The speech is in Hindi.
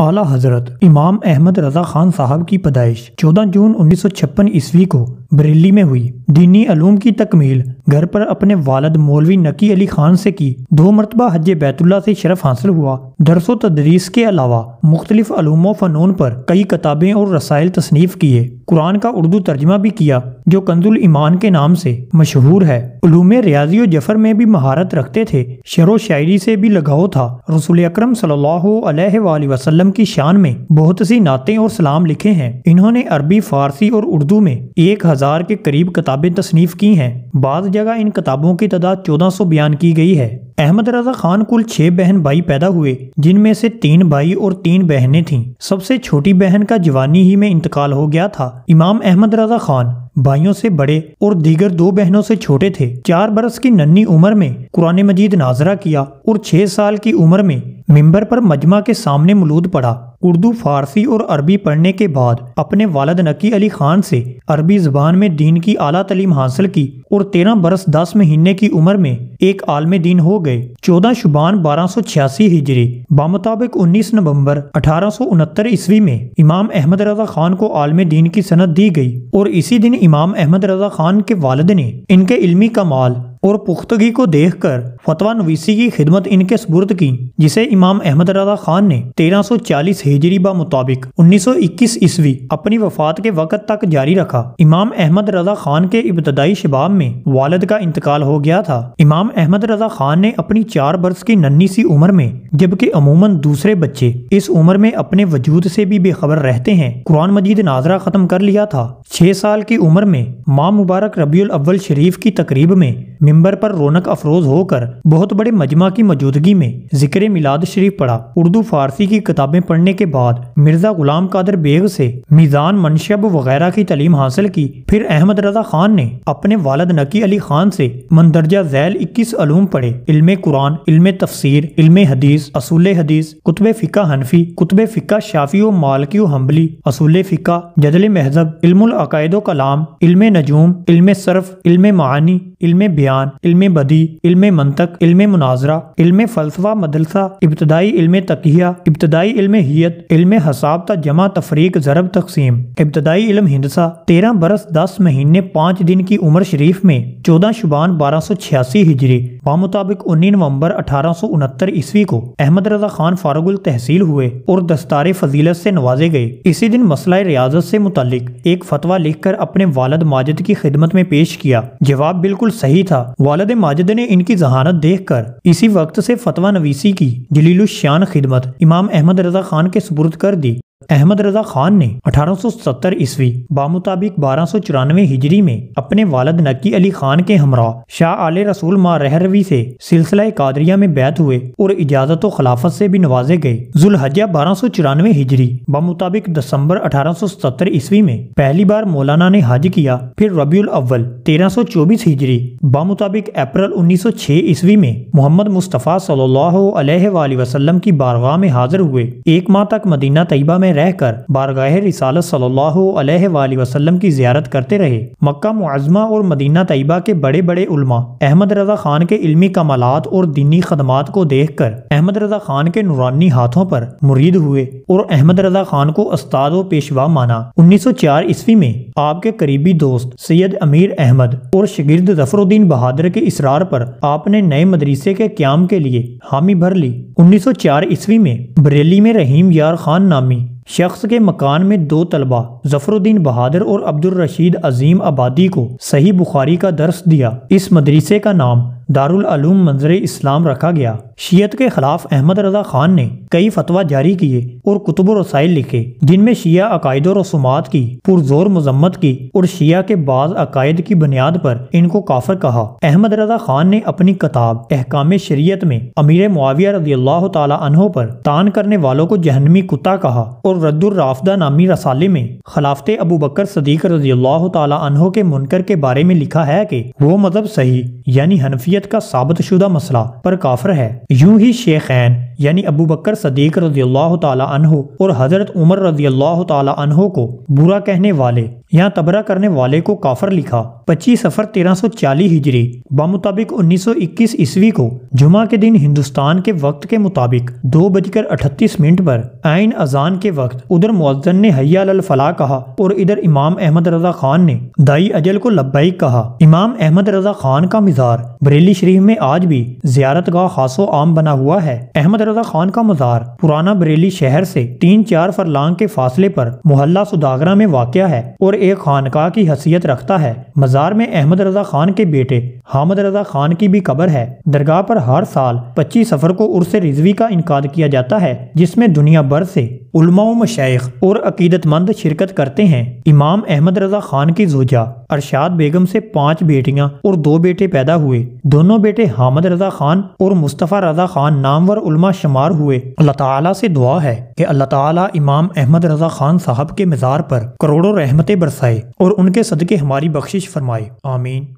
आला हजरत इमाम अहमद रजा खान साहब की पैदाइश चौदह जून उन्नीस सौ छप्पन ईस्वी को बरेली में हुई दीनी अलूम की तकमील घर पर अपने वालद मौलवी नकी अली खान से की दो मरतबा हज बैतुल्ला से शरफ हासिल हुआ दरसो तदरीस के अलावा मुख्तलिफ अलूम फ़नून पर कई किताबें और रसायल तसनीफ किए कुरान का उर्दू तर्जमा भी किया जो कंजुल ईमान के नाम से मशहूर है उलूम रियाजी जफर में भी महारत रखते थे व शायरी से भी लगाव था रसुल अक्रम सल्लाम की शान में बहुत सी नाते और सलाम लिखे हैं इन्होंने अरबी फारसी और उर्दू में एक हज़ार के करीब किताबें तसनीफ़ की हैं बाद जगह इन किताबों की तादाद चौदह सौ बयान की गई है अहमद रजा खान कुल छह बहन भाई पैदा हुए जिनमें से तीन भाई और तीन बहनें थीं सबसे छोटी बहन का जवानी ही में इंतकाल हो गया था इमाम अहमद रजा खान भाइयों से बड़े और दीगर दो बहनों से छोटे थे चार बरस की नन्ही उम्र में कुरान मजीद नाजरा किया और छह साल की उम्र में मिंबर पर मजमा के सामने मलूद पढ़ा उर्दू फारसी और अरबी पढ़ने के बाद अपने वालद नकी अली खान से अरबी जबान में दीन की आला तलीम हासिल की और तेरह बरस दस महीने की उम्र में एक आलम दीन हो गए गए चौदह शुबान बारह सौ छियासी हिजरी बामुताबिक उन्नीस नवम्बर अठारह सौ उनहत्तर ईस्वी में इमाम अहमद रजा खान को आलम दीन की सनत दी गई और इसी दिन इमाम अहमद रजा खान के वालद ने इनके इलमी कमाल और पुख्तगी को देख कर फतवा नवीसी की खिदमत इनके सबुर्द की जिसे इमाम अहमद रजा खान ने 1340 हिजरी बा मुताबिक इक्कीस ईस्वी अपनी वफात के वक़्त तक जारी रखा इमाम अहमद रजा खान के इब्तदाई शबाब में वालद का इंतकाल हो गया था इमाम अहमद रजा खान ने अपनी चार बरस की नन्नी सी उम्र में जबकि अमूमन दूसरे बच्चे इस उम्र में अपने वजूद से भी बेखबर रहते हैं कुरान मजीद नाजरा खत्म कर लिया था छः साल की उम्र में माँ मुबारक रबील अव्वल शरीफ की तकरीब में मिंबर पर रौनक अफरोज होकर बहुत बड़े मजमा की मौजूदगी में जिक्र मिलाद शरीफ पढ़ा उर्दू फारसी की किताबें पढ़ने के बाद मिर्जा गुलाम कादर बेग से मीज़ान मनशब वगैरह की तलीम हासिल की फिर अहमद रजा खान ने अपने वालद नकी अली खान से मंदरजा जैल इक्कीस अलूम पढ़े इल्म कुरान इल्म तफसीर इलम हदीस असूल हदीस कुतब फ़िका हनफी कुतब फ़िका शाफी व मालकी हम्बली असूल फ़िका जदल महजब इल्म अकायद कलाम इल्म नजूम इल्म सरफ इल्म मानी इल्म बयान इल्म बदी इल्म मंतक इल्म मुनाजरा इल्म फलसफा मदलसा इब्तदाई इल्म तकिया इब्तदाई इल्म हियत इल्म हसाब ता जमा तफरीक जरब तकसीम इब्तदाई इल्म हिंदसा तेरह बरस दस महीने पाँच दिन की उम्र शरीफ में चौदह शुबान बारह सौ छियासी हिजरी बामुताबिक उन्नीस नवम्बर अठारह सौ उनहत्तर ईस्वी को अहमद रजा खान फारुगुल तहसील हुए और दस्तार फजीलत से नवाजे गए इसी दिन मसला रियाजत से मुतलिक एक फतवा फतवा लिखकर अपने वालद माजिद की खिदमत में पेश किया जवाब बिल्कुल सही था वालद माजिद ने इनकी जहानत देख कर इसी वक्त से फतवा नवीसी की जलीलुशान खिदमत इमाम अहमद रजा खान के सुपुर्द कर दी अहमद रजा खान ने 1870 ईस्वी बामुताबिक बारह सौ चौरानवे हिजरी में अपने वालद नकी अली खान के हमरा शाह आले रसूल मा रहरवी से सिलसिला कादरिया में बैत हुए और इजाजत खिलाफत से भी नवाजे गए जुल्हजा बारह सौ चौरानवे हिजरी बामुताबिक दिसंबर अठारह सौ सत्तर ईस्वी में पहली बार मौलाना ने हज किया फिर रबी अव्वल तेरह सौ चौबीस हिजरी बामुताबिक अप्रैल उन्नीस सौ छह ईस्वी में मोहम्मद मुस्तफ़ा सल्लल्लाहु वसलम की बारगाह में हाजिर हुए एक माह तक मदीना तयबा में में रहकर बारगाह रिसालत सल्लल्लाहु अलैहि वसल्लम की जियारत करते रहे मक्का मुआजमा और मदीना तयबा के बड़े बड़े उलमा अहमद रजा खान के इल्मी कमालत और दीनी खदमात को देख कर अहमद रजा खान के नुरानी हाथों पर मुरीद हुए और अहमद रजा खान को उस्ताद व पेशवा माना उन्नीस सौ चार ईस्वी में आपके करीबी दोस्त सैयद अमीर अहमद और शगिर्द जफरुद्दीन बहादुर के इसरार पर आपने नए मदरसे के क्याम के लिए हामी भर ली 1904 ईस्वी में बरेली में रहीम यार खान नामी शख्स के मकान में दो तलबा जफरुद्दीन बहादुर और अब्दुल रशीद अजीम आबादी को सही बुखारी का दर्श दिया इस मदरसे का नाम दारुलूम मंजर इस्लाम रखा गया शीयत के खिलाफ अहमद रजा खान ने कई फतवा जारी किए और कुतुब रसाइल लिखे जिनमें शिया अकायद रसूमात की पुरजोर मजम्मत की और शिया के बाद अकायद की बुनियाद पर इनको काफर कहा अहमद रजा खान ने अपनी किताब अहकाम शरीय में अमीर मुआविया रजी अल्लाह तहो पर तान करने वालों को जहनमी कुत्ता कहा और रद्दुलराफदा नामी रसाले में खिलाफत अबू बकर सदीक रजी अल्लाह तहो के मुनकर के बारे में लिखा है की वो मजहब सही यानी हनफियत शरीयत का शुदा मसला पर काफर है यूं ही शेखैन यानी अबू बकर सदीक रजी अल्लाह तला और हज़रत उमर रजी अल्लाह तला को बुरा कहने वाले यहाँ तबरा करने वाले को काफर लिखा 25 सफर 1340 हिजरी बामुताबिक 1921 ईस्वी को जुमा के दिन हिंदुस्तान के वक्त के मुताबिक दो बजकर अठतीस मिनट पर आइन अजान के वक्त उधर मुआजन ने हया फलाह कहा और इधर इमाम अहमद रजा खान ने दाई अजल को लब्बैक कहा इमाम अहमद रजा खान का मज़ार बरेली शरीफ में आज भी जियारत गाह खासो आम बना हुआ है अहमद रजा खान का मज़ार पुराना बरेली शहर से तीन चार फरलांग के फासले पर मोहल्ला सुदागरा में वाक़ है और एक खानका की हैसियत रखता है मज़ार में अहमद रजा खान के बेटे हामद रजा खान की भी कबर है दरगाह पर हर साल 25 सफर को उर्स रिजवी का इनका किया जाता है जिसमें दुनिया भर से उलमाओ मशाइ और अकीदतमंद शिरकत करते हैं इमाम अहमद रजा खान की जोजा अरशाद बेगम से पांच बेटियां और दो बेटे पैदा हुए दोनों बेटे हामद रजा खान और मुस्तफ़ा रजा खान नामवर उलमा शुमार हुए अल्लाह से दुआ है कि अल्लाह ताला इमाम अहमद रजा खान साहब के मज़ार पर करोड़ों रहमतें बरसाए और उनके सदके हमारी बख्शिश फरमाए आमीन